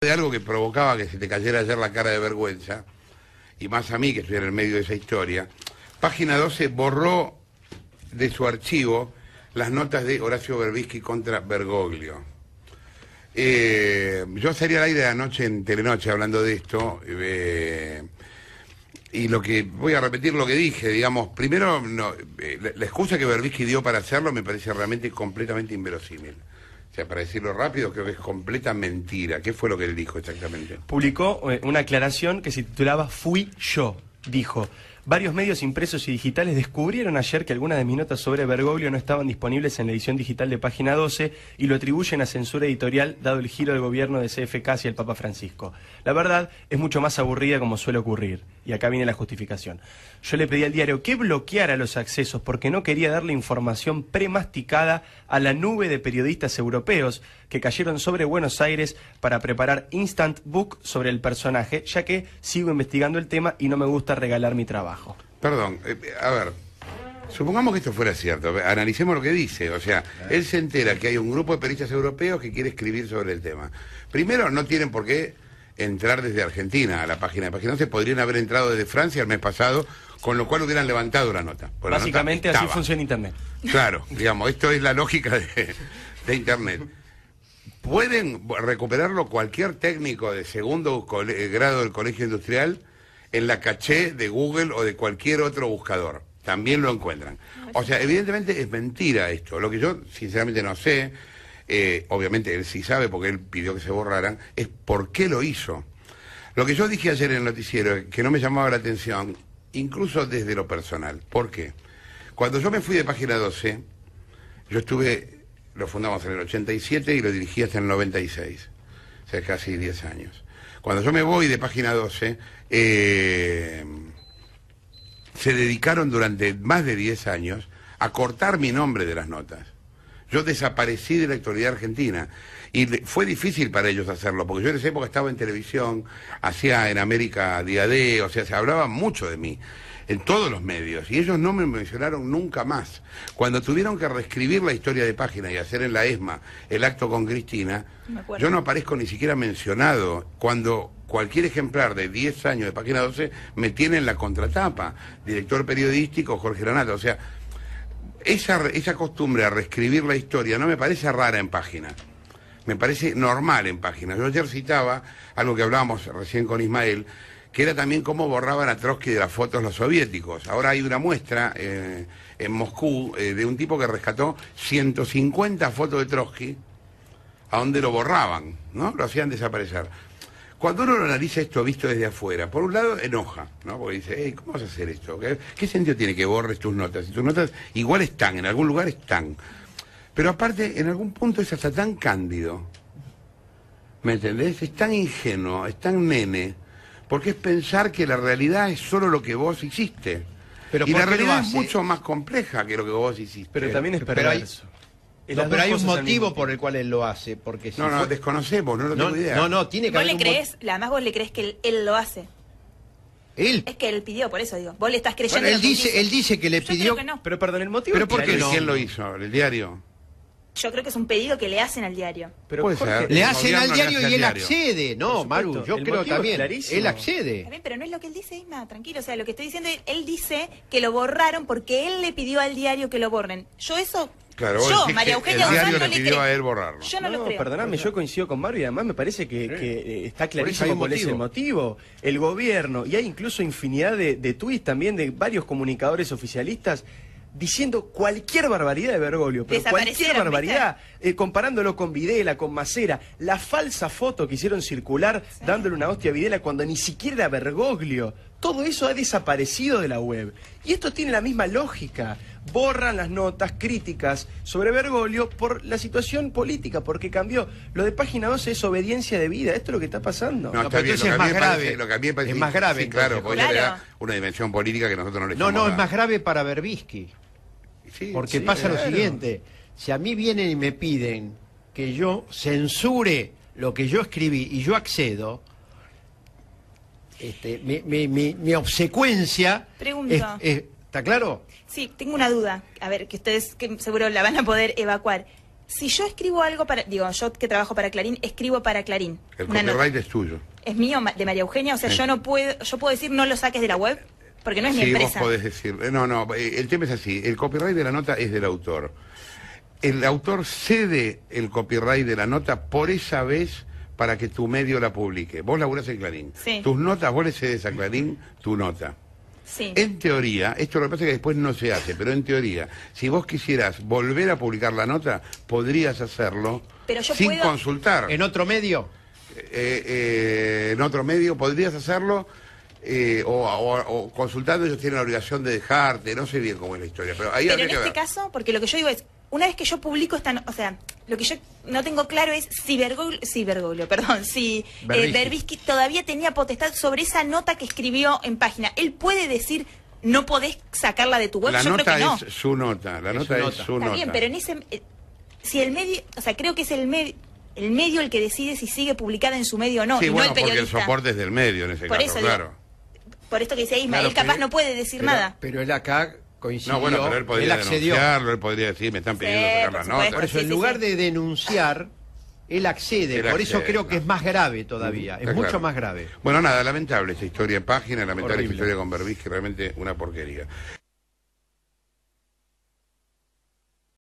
de algo que provocaba que se te cayera ayer la cara de vergüenza, y más a mí que estoy en el medio de esa historia, Página 12 borró de su archivo las notas de Horacio Berbisky contra Bergoglio. Eh, yo salí al aire anoche en Telenoche hablando de esto, eh, y lo que voy a repetir lo que dije, digamos, primero eh, la, excusa que Berbisky dio para hacerlo me parece realmente completamente inverosímil. Este, para decirlo rápido, que es completa mentira. ¿Qué fue lo que él dijo exactamente? Publicó eh, una aclaración que se titulaba Fui yo. Dijo, Varios medios impresos y digitales descubrieron ayer que algunas de mis notas sobre Bergoglio no estaban disponibles en la edición digital de Página 12 y lo atribuyen a censura editorial dado el giro del gobierno de CFK y el Papa Francisco. La verdad es mucho más aburrida como suele ocurrir. Y acá viene la justificación. Yo le pedí al diario que bloqueara los accesos porque no quería darle información premasticada a la nube de periodistas europeos que cayeron sobre Buenos Aires para preparar Instant Book sobre el personaje, ya que sigo investigando el tema y no me gusta regalar mi trabajo. Perdón, eh, a ver, supongamos que esto fuera cierto, analicemos lo que dice, o sea, él se entera que hay un grupo de periodistas europeos que quiere escribir sobre el tema. Primero, no tienen por qué entrar desde Argentina a la página de Página se podrían haber entrado desde Francia el mes pasado, con lo cual hubieran levantado una nota. Básicamente así funciona Internet. Claro, digamos, esto es la lógica de, de Internet. ¿Pueden recuperarlo cualquier técnico de segundo eh, grado del colegio industrial? en la caché de Google o de cualquier otro buscador. También lo encuentran. O sea, evidentemente es mentira esto. Lo que yo sinceramente no sé, eh, obviamente él sí sabe porque él pidió que se borraran, es por qué lo hizo. Lo que yo dije ayer en el noticiero, que no me llamaba la atención, incluso desde lo personal. ¿Por qué? Cuando yo me fui de Página 12, yo estuve, lo fundamos en el 87 y lo dirigí hasta el 96 hace casi 10 años. Cuando yo me voy de página 12, eh, se dedicaron durante más de 10 años a cortar mi nombre de las notas. Yo desaparecí de la actualidad argentina y fue difícil para ellos hacerlo, porque yo en esa época estaba en televisión, hacía en América Día D, o sea, se hablaba mucho de mí en todos los medios, y ellos no me mencionaron nunca más. Cuando tuvieron que reescribir la historia de página y hacer en la ESMA el acto con Cristina, yo no aparezco ni siquiera mencionado cuando cualquier ejemplar de 10 años de página 12 me tiene en la contratapa, director periodístico Jorge Granato, o sea, esa, costumbre a reescribir la historia no me parece rara en página me parece normal en Página. Yo ayer citaba algo que hablábamos recién con Ismael, que era también cómo borraban a Trotsky de las fotos los soviéticos. Ahora hay una muestra eh, en Moscú eh, de un tipo que rescató 150 fotos de Trotsky a donde lo borraban, ¿no? Lo hacían desaparecer. Cuando uno lo analiza esto visto desde afuera, por un lado enoja, ¿no? Porque dice, ¿cómo vas a hacer esto? ¿Qué, ¿Qué, sentido tiene que borres tus notas? Y tus notas igual están, en algún lugar están. Pero aparte, en algún punto es hasta tan cándido. ¿Me entendés? Es tan ingenuo, es tan nene porque es pensar que la realidad es solo lo que vos hiciste. Pero y la realidad es mucho más compleja que lo que vos hiciste. Pero también es perverso. Pero hay... un motivo por el cual él lo hace, porque No, no, desconocemos, no lo tengo idea. No, no, tiene que ¿Vos le crees, ¿La además vos le crees que él, lo hace. ¿Él? Es que él pidió, por eso digo. Vos le estás creyendo. él, dice, él dice que le pidió. Pero perdón, el motivo. Pero ¿por qué quién lo hizo? ¿El diario? yo creo que es un pedido que le hacen al diario. Pero le hacen al diario y él accede, no, Maru, yo creo también, él accede. pero no es lo que él dice, Isma, tranquilo, o sea, lo que estoy diciendo, es, él dice que lo borraron porque él le pidió al diario que lo borren. Yo eso Claro, yo, María Eugenia el diario le pidió a él borrarlo. Yo no, lo creo. perdóname, yo coincido con Maru. y además me parece que, eh, está clarísimo cuál es el motivo. El gobierno, y hay incluso infinidad de, de tuits también de varios comunicadores oficialistas diciendo cualquier barbaridad de Bergoglio, pero cualquier barbaridad, eh, comparándolo con Videla, con Macera, la falsa foto que hicieron circular dándole una hostia a Videla cuando ni siquiera era Bergoglio. Todo eso ha desaparecido de la web. Y esto tiene la misma lógica. Borran las notas críticas sobre Bergoglio por la situación política, porque cambió. Lo de página 12 es obediencia de vida. Esto es lo que está pasando. No, está es más grave. es más grave. claro, una dimensión política que nosotros no le No, no, es más grave para Berbisky. Porque pasa lo siguiente, si a mí vienen y me piden que yo censure lo que yo escribí y yo accedo, este, mi, mi, mi, obsecuencia ¿Está claro? Sí, tengo una duda. A ver, que ustedes que seguro la van a poder evacuar. Si yo escribo algo para, digo, yo que trabajo para Clarín, escribo para Clarín. El copyright es tuyo. ¿Es mío, de María Eugenia? O sea, yo no puedo, yo puedo decir no lo saques de la web. Porque no es mi empresa. Vos podés decir. Eh, no, no, eh, el tema es así. El copyright de la nota es del autor. El autor cede el copyright de la nota por esa vez para que tu medio la publique. Vos laburás en Clarín. Tus notas, vos le cedes a Clarín tu nota. Sí. En teoría, esto lo que pasa es que después no se hace, pero en teoría, si vos quisieras volver a publicar la nota, podrías hacerlo sin consultar. ¿En otro medio? Eh, en otro medio podrías hacerlo eh, o, consultando ellos tienen la obligación de dejarte, no sé bien cómo es la historia, pero en este caso, porque lo que yo digo es, una vez que yo publico esta, o sea, lo que yo no tengo claro es si Bergoglio, si Bergoglio perdón, si eh, Berbisky todavía tenía potestad sobre esa nota que escribió en página. Él puede decir no podés sacarla de tu web. La yo nota creo que no. es su nota, la nota es su nota. bien, pero en ese eh, si el medio, o sea, creo que es el medio el medio el que decide si sigue publicada en su medio o no, sí, y bueno, no el periodista. porque el soporte es del medio en ese caso, claro. Por esto que dice Ismael, capaz no puede decir nada. Pero él acá coincidió. No, bueno, pero él podría él denunciarlo, él podría decir, me están pidiendo sí, sacar las Por eso, en lugar de denunciar, él accede. por eso creo que es más grave todavía, mm, es mucho más grave. Bueno, nada, lamentable esa historia en página, lamentable Horrible. historia con Berbis, que realmente una porquería.